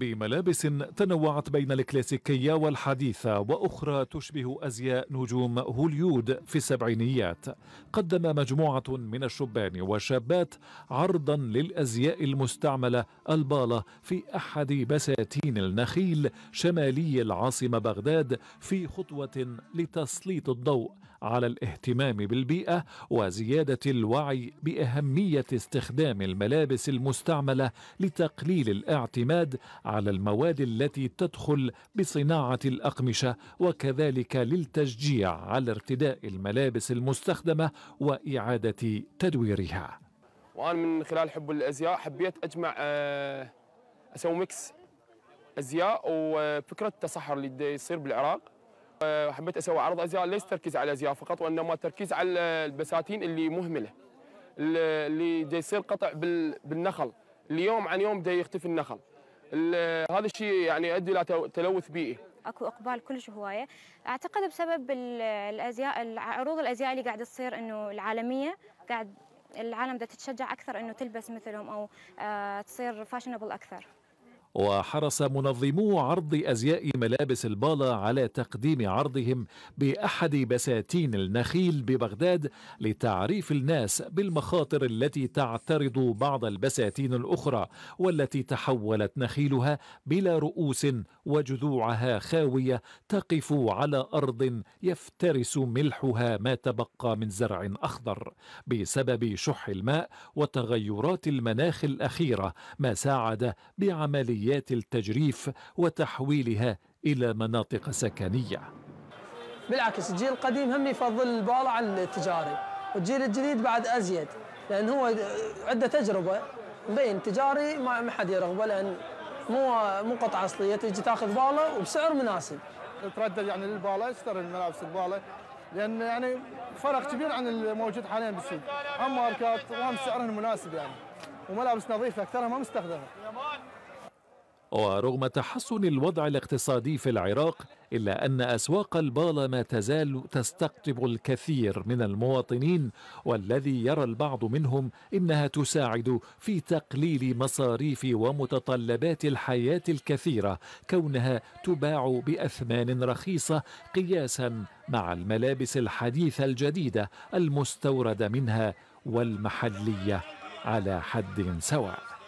بملابس تنوعت بين الكلاسيكية والحديثة وأخرى تشبه أزياء نجوم هوليود في السبعينيات قدم مجموعة من الشبان والشابات عرضا للأزياء المستعملة البالة في أحد بساتين النخيل شمالي العاصمة بغداد في خطوة لتسليط الضوء على الاهتمام بالبيئه وزياده الوعي باهميه استخدام الملابس المستعمله لتقليل الاعتماد على المواد التي تدخل بصناعه الاقمشه وكذلك للتشجيع على ارتداء الملابس المستخدمه واعاده تدويرها. وانا من خلال حب الازياء حبيت اجمع آه، اسوي ميكس ازياء وفكره التصحر اللي يصير بالعراق حبيت اسوي عرض ازياء ليس تركيز على الازياء فقط وانما التركيز على البساتين اللي مهمله اللي دا يصير قطع بالنخل اليوم عن يوم دا يختفي النخل هذا الشيء يعني يؤدي الى تلوث بيئي اكو اقبال كلش هوايه اعتقد بسبب الازياء عروض الازياء اللي قاعد تصير انه العالميه قاعد العالم دا تتشجع اكثر انه تلبس مثلهم او آه، تصير فاشنبل اكثر وحرص منظمو عرض أزياء ملابس البالا على تقديم عرضهم بأحد بساتين النخيل ببغداد لتعريف الناس بالمخاطر التي تعترض بعض البساتين الأخرى والتي تحولت نخيلها بلا رؤوس وجذوعها خاوية تقف على أرض يفترس ملحها ما تبقى من زرع أخضر بسبب شح الماء وتغيرات المناخ الأخيرة ما ساعد بعملية عمليات التجريف وتحويلها إلى مناطق سكنية بالعكس الجيل القديم هم يفضل البالة على التجاري والجيل الجديد بعد أزيد لأن هو عنده تجربة بين تجاري ما حد يرغبه لأن مو مو قطعة أصلية تجي تاخذ بالة وبسعر مناسب تردد يعني للبالة استر الملابس البالة لأن يعني فرق كبير عن الموجود حاليا بالسوق هم ماركات وهم سعرهم مناسب يعني وملابس نظيفة أكثرها ما مستخدمة ورغم تحسن الوضع الاقتصادي في العراق إلا أن أسواق البالة ما تزال تستقطب الكثير من المواطنين والذي يرى البعض منهم إنها تساعد في تقليل مصاريف ومتطلبات الحياة الكثيرة كونها تباع بأثمان رخيصة قياسا مع الملابس الحديثة الجديدة المستوردة منها والمحلية على حد سواء